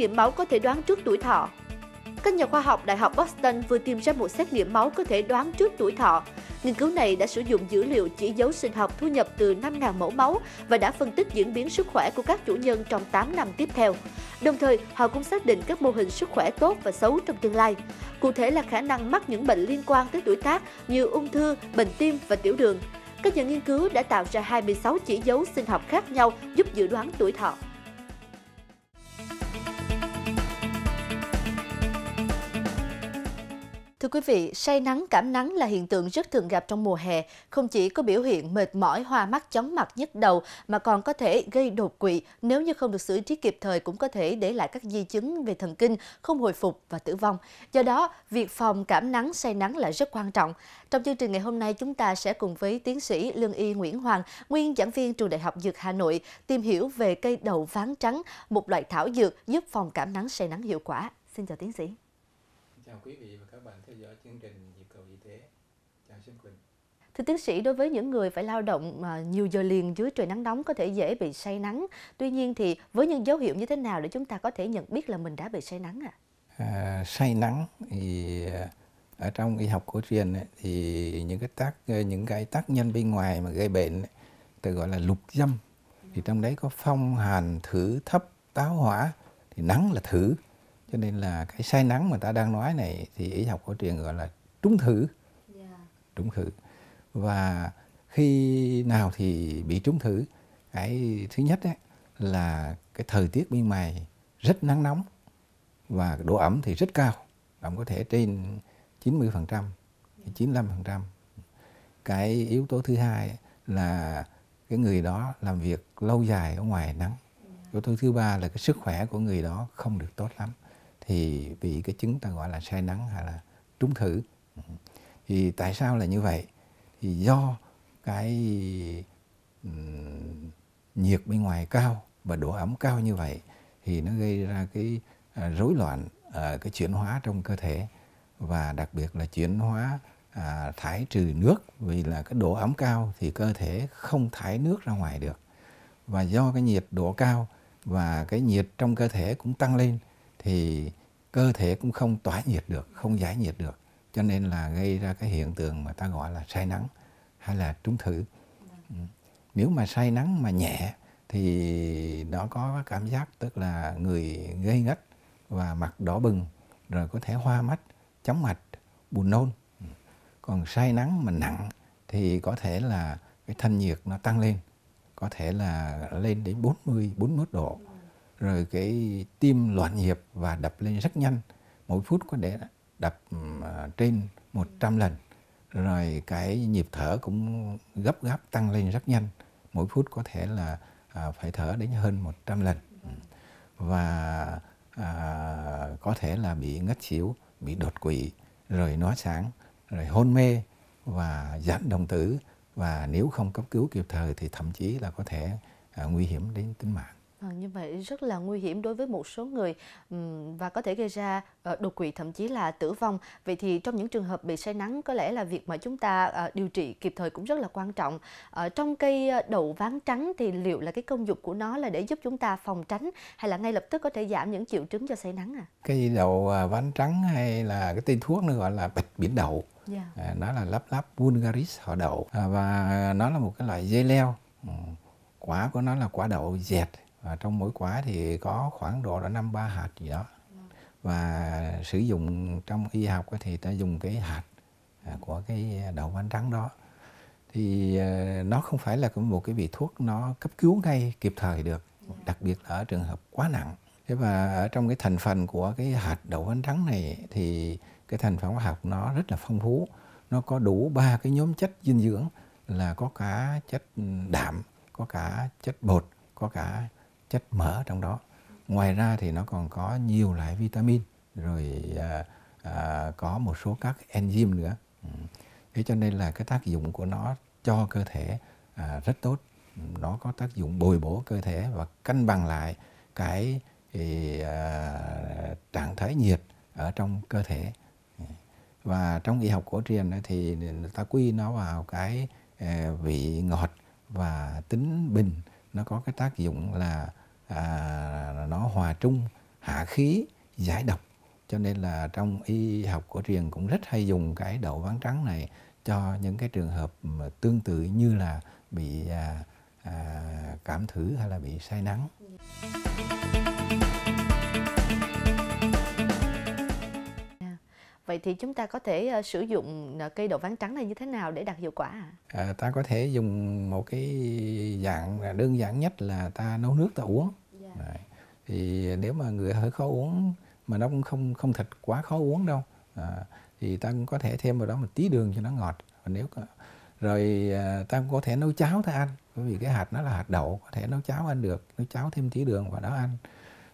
nghiệm máu có thể đoán trước tuổi thọ. Các nhà khoa học Đại học Boston vừa tìm ra một xét nghiệm máu có thể đoán trước tuổi thọ. Nghiên cứu này đã sử dụng dữ liệu chỉ dấu sinh học thu nhập từ 5.000 mẫu máu và đã phân tích diễn biến sức khỏe của các chủ nhân trong 8 năm tiếp theo. Đồng thời, họ cũng xác định các mô hình sức khỏe tốt và xấu trong tương lai. Cụ thể là khả năng mắc những bệnh liên quan tới tuổi tác như ung thư, bệnh tim và tiểu đường. Các nhà nghiên cứu đã tạo ra 26 chỉ dấu sinh học khác nhau giúp dự đoán tuổi thọ. Thưa quý vị, say nắng cảm nắng là hiện tượng rất thường gặp trong mùa hè, không chỉ có biểu hiện mệt mỏi, hoa mắt, chóng mặt, nhức đầu mà còn có thể gây đột quỵ, nếu như không được xử trí kịp thời cũng có thể để lại các di chứng về thần kinh, không hồi phục và tử vong. Do đó, việc phòng cảm nắng, say nắng là rất quan trọng. Trong chương trình ngày hôm nay, chúng ta sẽ cùng với tiến sĩ Lương Y Nguyễn Hoàng, nguyên giảng viên trường Đại học Dược Hà Nội, tìm hiểu về cây đậu ván trắng, một loại thảo dược giúp phòng cảm nắng, say nắng hiệu quả. Xin chào tiến sĩ. Chào quý vị và các bạn theo dõi chương trình Nhịp cầu y tế. Chào Xuân Quỳnh. Thưa tiến sĩ, đối với những người phải lao động mà nhiều giờ liền dưới trời nắng nóng có thể dễ bị say nắng. Tuy nhiên thì với những dấu hiệu như thế nào để chúng ta có thể nhận biết là mình đã bị say nắng ạ? À? À, say nắng thì à, ở trong y học cổ truyền ấy, thì những cái tác ờ, những cái tác nhân bên ngoài mà gây bệnh ấy, tôi gọi là lục dâm thì trong đấy có phong hàn thử thấp táo hỏa thì nắng là thử cho nên là cái say nắng mà ta đang nói này thì y học cổ truyền gọi là trúng thử dạ. trúng thử và khi nào thì bị trúng thử cái thứ nhất ấy, là cái thời tiết bên ngoài rất nắng nóng và độ ẩm thì rất cao ẩm có thể trên 90% 95% dạ. cái yếu tố thứ hai là cái người đó làm việc lâu dài ở ngoài nắng dạ. yếu tố thứ ba là cái sức khỏe của người đó không được tốt lắm thì bị cái chứng ta gọi là say nắng hay là trúng thử thì tại sao là như vậy thì do cái nhiệt bên ngoài cao và độ ẩm cao như vậy thì nó gây ra cái à, rối loạn cái chuyển hóa trong cơ thể và đặc biệt là chuyển hóa à, thải trừ nước vì là cái độ ẩm cao thì cơ thể không thải nước ra ngoài được và do cái nhiệt độ cao và cái nhiệt trong cơ thể cũng tăng lên thì cơ thể cũng không tỏa nhiệt được không giải nhiệt được cho nên là gây ra cái hiện tượng mà ta gọi là say nắng hay là trúng thử ừ. nếu mà say nắng mà nhẹ thì nó có cảm giác tức là người gây ngất và mặt đỏ bừng rồi có thể hoa mắt chóng mặt buồn nôn ừ. còn say nắng mà nặng thì có thể là cái thân nhiệt nó tăng lên có thể là lên đến 40 41 độ rồi cái tim loạn nhịp và đập lên rất nhanh mỗi phút có thể đập à, trên 100 lần rồi cái nhịp thở cũng gấp gáp tăng lên rất nhanh mỗi phút có thể là à, phải thở đến hơn 100 lần và à, có thể là bị ngất xỉu bị đột quỵ rồi nói sáng rồi hôn mê và giảm đồng tử và nếu không cấp cứu kịp thời thì thậm chí là có thể nguy hiểm đến tính mạng Vâng, như vậy rất là nguy hiểm đối với một số người và có thể gây ra ờ, đột quỵ thậm chí là tử vong. Vậy thì trong những trường hợp bị say nắng có lẽ là việc mà chúng ta ờ, điều trị kịp thời cũng rất là quan trọng. Ờ, trong cây đậu ván trắng thì liệu là cái công dụng của nó là để giúp chúng ta phòng tránh hay là ngay lập tức có thể giảm những triệu chứng cho say nắng à? Cây đậu à, ván trắng hay là cái tên thuốc nó gọi là bạch biển đậu. Yeah. Dạ. À, nó là lắp lắp vulgaris họ đậu à, và nó là một cái loại dây leo. Ừ, quả của nó là quả đậu dẹt và trong mỗi quả thì có khoảng độ là năm ba hạt gì đó và sử dụng trong y học thì ta dùng cái hạt à, của cái đậu bánh trắng đó thì à, nó không phải là một cái vị thuốc nó cấp cứu ngay kịp thời được đặc biệt là ở trường hợp quá nặng thế và ở trong cái thành phần của cái hạt đậu bánh trắng này thì cái thành phần hóa học nó rất là phong phú nó có đủ ba cái nhóm chất dinh dưỡng là có cả chất đạm có cả chất bột có cả chất mỡ trong đó ngoài ra thì nó còn có nhiều loại vitamin rồi à, à, có một số các enzyme nữa ừ. thế cho nên là cái tác dụng của nó cho cơ thể à, rất tốt nó có tác dụng bồi bổ cơ thể và cân bằng lại cái thì, à, trạng thái nhiệt ở trong cơ thể ừ. và trong y học cổ truyền thì người ta quy nó vào cái à, vị ngọt và tính bình nó có cái tác dụng là à, nó hòa trung hạ khí giải độc cho nên là trong y học cổ truyền cũng rất hay dùng cái đậu ván trắng này cho những cái trường hợp mà tương tự như là bị à, à, cảm thử hay là bị say nắng Vậy thì chúng ta có thể uh, sử dụng ờ, cây đậu ván trắng này như thế nào để đạt hiệu quả À? À, ta có thể dùng một cái dạng à, đơn giản nhất là ta nấu nước ta uống Đấy. thì nếu mà người hơi khó uống mà nó cũng không không thật quá khó uống đâu à, thì ta cũng có thể thêm vào đó một tí đường cho nó ngọt và nếu có, rồi à, ta cũng có thể nấu cháo ta ăn bởi vì cái hạt nó là hạt đậu có thể nấu cháo ăn được nấu cháo thêm tí đường vào đó ăn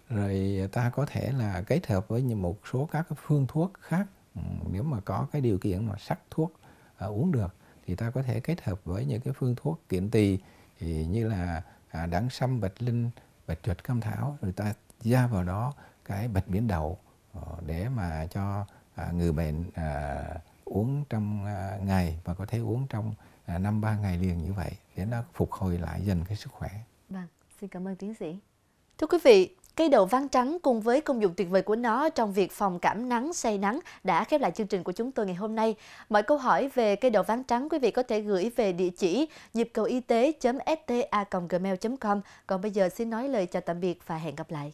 rồi ta có thể là kết hợp với một số các phương thuốc khác ừ, nếu mà có cái điều kiện mà sắc thuốc à, uống được thì ta có thể kết hợp với những cái phương thuốc kiện tỳ thì như là à, đắng sâm bạch linh bạch chuột cam thảo rồi ta ra vào đó cái bạch biển đậu ờ, để mà cho à, người bệnh à, uống trong à, ngày và có thể uống trong năm ba ngày liền như vậy để nó phục hồi lại dần cái sức khỏe. Vâng, xin cảm ơn tiến sĩ. Thưa quý vị, Cây đậu ván trắng cùng với công dụng tuyệt vời của nó trong việc phòng cảm nắng, say nắng đã khép lại chương trình của chúng tôi ngày hôm nay. Mọi câu hỏi về cây đậu ván trắng quý vị có thể gửi về địa chỉ nhịp cầu y tế.sta.gmail.com. Còn bây giờ xin nói lời chào tạm biệt và hẹn gặp lại.